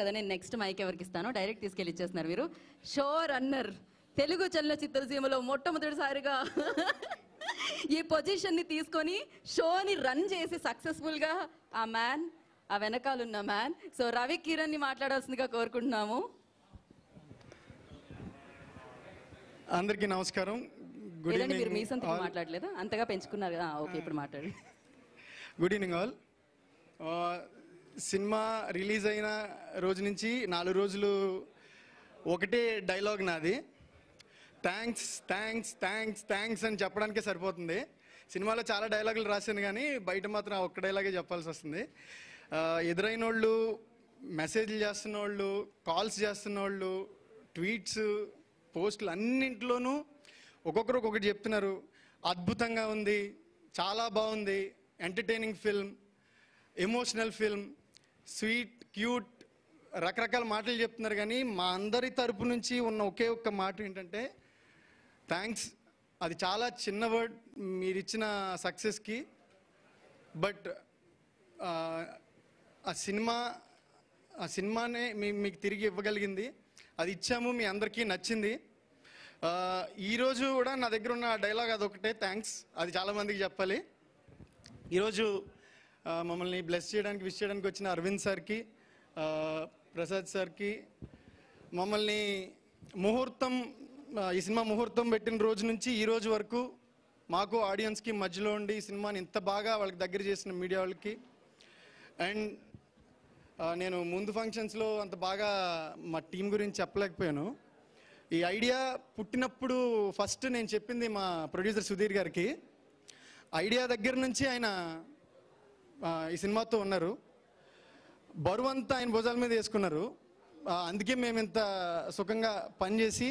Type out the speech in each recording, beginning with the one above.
కదా నేను next mic ఎవరికి ఇస్తాను డైరెక్ట్ తీసుకెళ్ళి ఇచ్చేస్తున్నారు మీరు షో రన్నర్ తెలుగు చలన చిత్రసీమలో మొట్టమొదటిసారిగా ఈ పొజిషన్ని తీసుకొని షోని రన్ చేసి సక్సెస్ఫుల్గా ఆ మ్యాన్ ఆ వెనకాలన్న మ్యాన్ సో రవి కిరణ్ని మాట్లాడాల్సిందిగా కోరుకుంటున్నాము అందరికీ నమస్కారం గుడ్ మీరు మీ సంతకం మాట్లాడలేదా అంతగా పెంచుకున్నారు కదా ఓకే ఇప్పుడు మాట్లాడి good evening all cinema release అయిన రోజు నుంచి నాలుగు రోజులు ఒకటే డైలాగ్ నాది థ్యాంక్స్ థ్యాంక్స్ థ్యాంక్స్ థ్యాంక్స్ అని చెప్పడానికే సరిపోతుంది సినిమాలో చాలా డైలాగులు రాసింది కానీ బయట మాత్రం ఒక్క డైలాగే చెప్పాల్సి వస్తుంది ఎదురైన వాళ్ళు మెసేజ్లు చేస్తున్న వాళ్ళు కాల్స్ చేస్తున్న వాళ్ళు ట్వీట్స్ పోస్టులు అన్నింటిలోనూ ఒక్కొక్కరు ఒక్కొక్కటి చెప్తున్నారు అద్భుతంగా ఉంది చాలా బాగుంది entertaining film emotional film sweet cute రకరకాల మాటలు చెప్తున్నారు కానీ మా అందరి తరపు నుంచి ఉన్న ఒకే ఒక్క మాట ఏంటంటే థ్యాంక్స్ అది చాలా చిన్న వర్డ్ మీరు ఇచ్చిన సక్సెస్కి బట్ ఆ సినిమా ఆ సినిమానే మీ మీకు తిరిగి ఇవ్వగలిగింది అది ఇచ్చాము మీ అందరికీ నచ్చింది ఈరోజు కూడా నా దగ్గర ఉన్న డైలాగ్ అదొకటే థ్యాంక్స్ అది చాలామందికి చెప్పాలి ఈరోజు మమ్మల్ని బ్లెస్ చేయడానికి విష్ చేయడానికి వచ్చిన అరవింద్ సార్కి ప్రసాద్ సార్కి మమ్మల్ని ముహూర్తం ఈ సినిమా ముహూర్తం పెట్టిన రోజు నుంచి ఈ రోజు వరకు మాకు ఆడియన్స్కి మధ్యలో ఉండి ఈ సినిమాని ఇంత బాగా వాళ్ళకి దగ్గర చేసిన మీడియా వాళ్ళకి అండ్ నేను ముందు ఫంక్షన్స్లో అంత బాగా మా టీం గురించి చెప్పలేకపోయాను ఈ ఐడియా పుట్టినప్పుడు ఫస్ట్ నేను చెప్పింది మా ప్రొడ్యూసర్ సుధీర్ గారికి ఐడియా దగ్గర నుంచి ఆయన ఈ సినిమాతో ఉన్నారు బరువు అంతా ఆయన భుజాల మీద వేసుకున్నారు అందుకే మేము ఇంత సుఖంగా పనిచేసి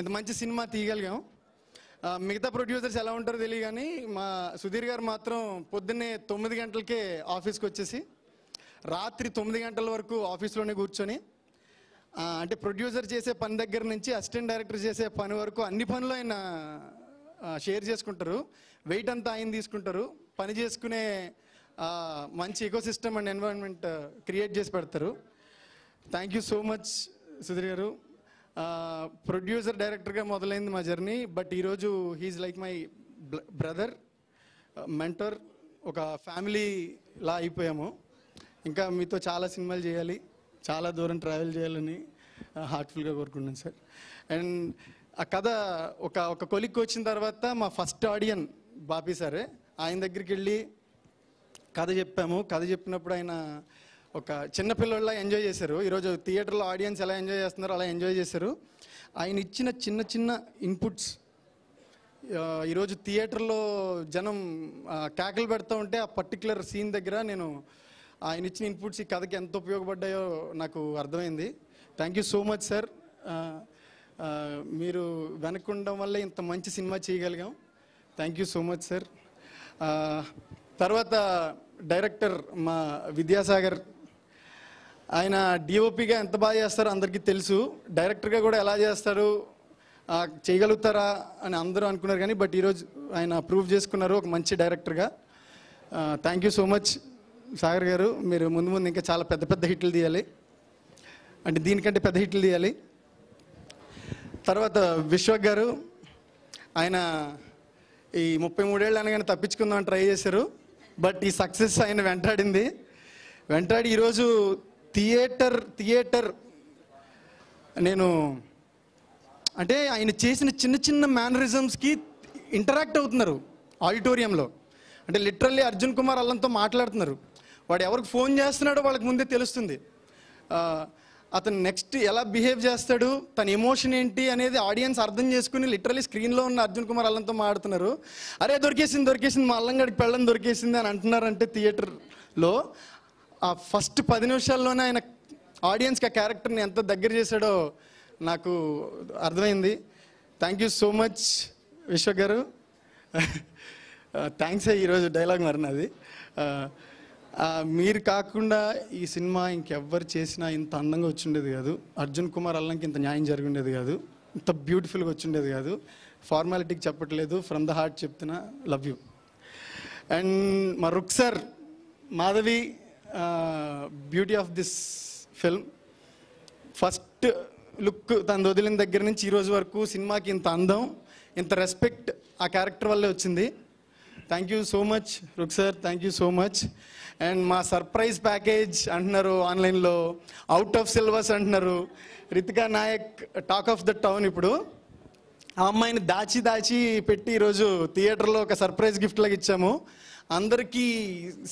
ఇంత మంచి సినిమా తీయగలిగాం మిగతా ప్రొడ్యూసర్స్ ఎలా ఉంటారో తెలియ కానీ మా సుధీర్ గారు మాత్రం పొద్దున్నే తొమ్మిది గంటలకే ఆఫీస్కి వచ్చేసి రాత్రి తొమ్మిది గంటల వరకు ఆఫీస్లోనే కూర్చొని అంటే ప్రొడ్యూసర్ చేసే పని దగ్గర నుంచి అసిస్టెంట్ డైరెక్టర్ చేసే పని వరకు అన్ని పనులు ఆయన షేర్ చేసుకుంటారు వెయిట్ అంతా ఆయన తీసుకుంటారు పని చేసుకునే మంచి ఎకోసిస్టమ్ అండ్ ఎన్వైరన్మెంట్ క్రియేట్ చేసి పెడతారు thank you so much Sudheer garu producer డైరెక్టర్గా మొదలైంది మా జర్నీ బట్ ఈరోజు he like my brother mentor ఒక ఫ్యామిలీలా అయిపోయాము ఇంకా మీతో చాలా సినిమాలు చేయాలి చాలా దూరం ట్రావెల్ చేయాలని హార్ట్ఫుల్గా కోరుకుంటున్నాను సార్ అండ్ ఆ కథ ఒక ఒక కొలిక్కి వచ్చిన తర్వాత మా ఫస్ట్ ఆడియన్ బాపీ సారే ఆయన దగ్గరికి వెళ్ళి కథ చెప్పాము కథ చెప్పినప్పుడు ఆయన ఒక చిన్నపిల్లల్లా ఎంజాయ్ చేశారు ఈరోజు థియేటర్లో ఆడియన్స్ ఎలా ఎంజాయ్ చేస్తున్నారో అలా ఎంజాయ్ చేశారు ఆయన ఇచ్చిన చిన్న చిన్న ఇన్పుట్స్ ఈరోజు థియేటర్లో జనం కేకలు పెడతా ఉంటే ఆ పర్టికులర్ సీన్ దగ్గర నేను ఆయన ఇచ్చిన ఇన్పుట్స్ ఈ కథకి ఎంత ఉపయోగపడ్డాయో నాకు అర్థమైంది thank you so much sir మీరు ఉండడం వల్ల ఇంత మంచి సినిమా చేయగలిగాం thank you so much sir తర్వాత డైరెక్టర్ మా విద్యాసాగర్ ఆయన డిఓపిగా ఎంత బాగా చేస్తారో అందరికీ తెలుసు డైరెక్టర్గా కూడా ఎలా చేస్తారు చేయగలుగుతారా అని అందరూ అనుకున్నారు కానీ బట్ ఈరోజు ఆయన ప్రూవ్ చేసుకున్నారు ఒక మంచి డైరెక్టర్గా thank you so much Sagar garu మీరు ముందు ముందు ఇంకా చాలా పెద్ద పెద్ద హిట్లు తీయాలి అంటే దీనికంటే పెద్ద హిట్లు తీయాలి తర్వాత విశ్వక్ గారు ఆయన ఈ ముప్పై మూడేళ్ళు అనగానే తప్పించుకుందామని ట్రై చేశారు బట్ ఈ సక్సెస్ ఆయన వెంటాడింది వెంటాడి ఈరోజు థియేటర్ థియేటర్ నేను అంటే ఆయన చేసిన చిన్న చిన్న మేనరిజమ్స్కి ఇంటరాక్ట్ అవుతున్నారు ఆడిటోరియంలో అంటే లిటరల్లీ అర్జున్ కుమార్ అల్లంతో మాట్లాడుతున్నారు వాడు ఎవరికి ఫోన్ చేస్తున్నాడో వాళ్ళకి ముందే తెలుస్తుంది అతను నెక్స్ట్ ఎలా బిహేవ్ చేస్తాడు తన ఎమోషన్ ఏంటి అనేది ఆడియన్స్ అర్థం చేసుకుని లిటరలీ స్క్రీన్లో ఉన్న అర్జున్ కుమార్ అల్లంతో మాడుతున్నారు అరే దొరికేసింది దొరికేసింది మా అల్లంగడికి పెళ్ళం దొరికేసింది అని అంటున్నారంటే థియేటర్లో ఆ ఫస్ట్ పది నిమిషాల్లోనే ఆయన ఆడియన్స్కి ఆ క్యారెక్టర్ని ఎంత దగ్గర చేశాడో నాకు అర్థమైంది థ్యాంక్ యూ సో మచ్ విశ్వ గారు థ్యాంక్స్ ఈరోజు డైలాగ్ మరి నాది మీరు కాకుండా ఈ సినిమా ఇంకెవ్వరు చేసినా ఇంత అందంగా వచ్చిండేది కాదు అర్జున్ కుమార్ అల్లంకి ఇంత న్యాయం జరిగి ఉండేది కాదు ఇంత బ్యూటిఫుల్గా వచ్చిండేది కాదు ఫార్మాలిటీకి చెప్పట్లేదు ఫ్రమ్ ద హార్ట్ చెప్తున్నా లవ్ యూ అండ్ మా రుక్ sir Madhavi beauty of this film first look తను వదిలిన దగ్గర నుంచి ఈరోజు వరకు సినిమాకి ఇంత అందం ఇంత రెస్పెక్ట్ ఆ క్యారెక్టర్ వల్లే వచ్చింది థ్యాంక్ యూ సో మచ్ రుక్ sir thank you so much and మా సర్ప్రైజ్ ప్యాకేజ్ అంటున్నారు ఆన్లైన్లో అవుట్ ఆఫ్ సిలబస్ అంటున్నారు Ritika Nayak talk of the town ఇప్పుడు ఆ అమ్మాయిని దాచి దాచి పెట్టి ఈరోజు థియేటర్లో ఒక సర్ప్రైజ్ గిఫ్ట్ లాగా ఇచ్చాము అందరికీ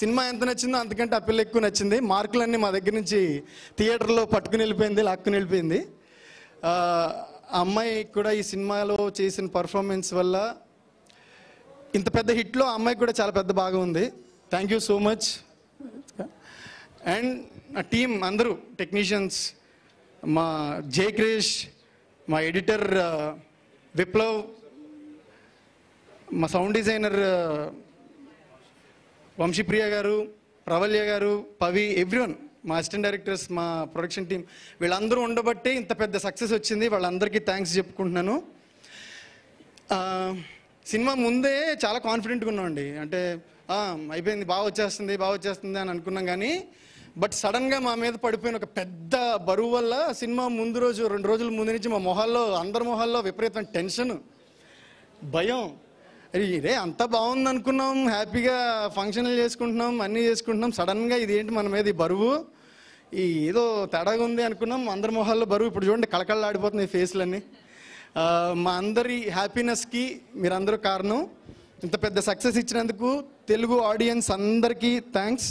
సినిమా ఎంత నచ్చిందో అంతకంటే అప్పిల్ ఎక్కువ నచ్చింది మార్కులన్నీ మా దగ్గర నుంచి థియేటర్లో పట్టుకుని వెళ్ళిపోయింది లాక్కుని వెళ్ళిపోయింది అమ్మాయి కూడా ఈ సినిమాలో చేసిన పర్ఫార్మెన్స్ వల్ల ఇంత పెద్ద హిట్లో అమ్మాయికి కూడా చాలా పెద్ద భాగం ఉంది thank you so much and ఆ టీం అందరూ టెక్నీషియన్స్ మా క్రేష్ మా ఎడిటర్ విప్లవ్ మా sound designer వంశీప్రియ garu Pravalya garu Pavi everyone మా అసిస్టెంట్ డైరెక్టర్స్ మా ప్రొడక్షన్ టీం వీళ్ళందరూ ఉండబట్టే ఇంత పెద్ద సక్సెస్ వచ్చింది వాళ్ళందరికీ థ్యాంక్స్ చెప్పుకుంటున్నాను సినిమా ముందే చాలా కాన్ఫిడెంట్గా ఉన్నామండి అంటే అయిపోయింది బాగా వచ్చేస్తుంది బాగా వచ్చేస్తుంది అని అనుకున్నాం కానీ బట్ సడన్గా మా మీద పడిపోయిన ఒక పెద్ద బరువు వల్ల సినిమా ముందు రోజు రెండు రోజుల ముందు నుంచి మా మొహాల్లో అందరి మొహాల్లో విపరీతమైన టెన్షన్ భయం ఇదే అంత బాగుంది అనుకున్నాం హ్యాపీగా ఫంక్షన్లు చేసుకుంటున్నాం అన్నీ చేసుకుంటున్నాం సడన్గా ఇదేంటి మన మీద ఈ బరువు ఈ ఏదో తేడాగా ఉంది అనుకున్నాం అందరి మొహాల్లో బరువు ఇప్పుడు చూడండి కళకళలాడిపోతున్నాయి ఫేస్లన్నీ మా అందరి హ్యాపీనెస్కి మీరందరూ కారణం ఇంత పెద్ద సక్సెస్ ఇచ్చినందుకు తెలుగు ఆడియన్స్ అందరికీ థ్యాంక్స్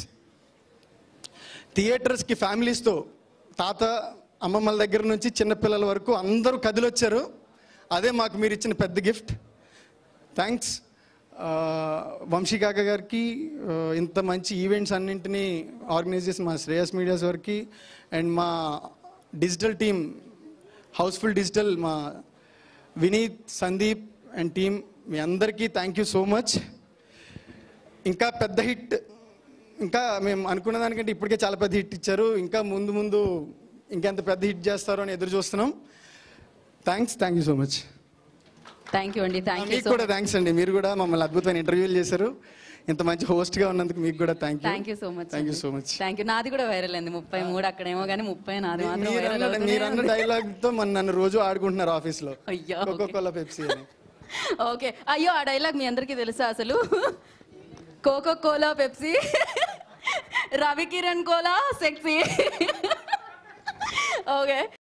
థియేటర్స్కి ఫ్యామిలీస్తో తాత అమ్మమ్మల దగ్గర నుంచి చిన్నపిల్లల వరకు అందరూ కదిలొచ్చారు అదే మాకు మీరు ఇచ్చిన పెద్ద గిఫ్ట్ థ్యాంక్స్ వంశీకాక గారికి ఇంత మంచి ఈవెంట్స్ అన్నింటినీ ఆర్గనైజ్ చేసిన మా శ్రేయస్ మీడియాస్ వారికి అండ్ మా డిజిటల్ టీమ్ హౌస్ఫుల్ డిజిటల్ మా వినీత్ సందీప్ అండ్ టీమ్ మీ అందరికీ థ్యాంక్ యూ సో మచ్ ఇంకా పెద్ద హిట్ ఇంకా మేము అనుకున్న దానికంటే ఇప్పటికే చాలా పెద్ద హిట్ ఇచ్చారు ఇంకా ముందు ముందు ఇంకెంత పెద్ద హిట్ చేస్తారో అని ఎదురు చూస్తున్నాం thanks thank you so much thank you అండి థ్యాంక్ యూ కూడా థ్యాంక్స్ అండి మీరు కూడా మమ్మల్ని అద్భుతమైన ఇంటర్వ్యూలు చేశారు ఇంత మంచి హోస్ట్ గా ఉన్నందుకు మీకు కూడా thank you thank you so much thank you so much thank you నాది కూడా వైరల్ అయింది ముప్పై మూడు అక్కడేమో కానీ ముప్పై నాది మాత్రం మీరన్న డైలాగ్ తో మన నన్ను రోజు ఆడుకుంటున్నారు ఆఫీస్ లో అయ్యో కోకోకోలా పెప్సీ అని ఓకే అయ్యో ఆ డైలాగ్ మీ అందరికీ తెలుసా అసలు Coca Cola Pepsi Ravikiran cola sexy okay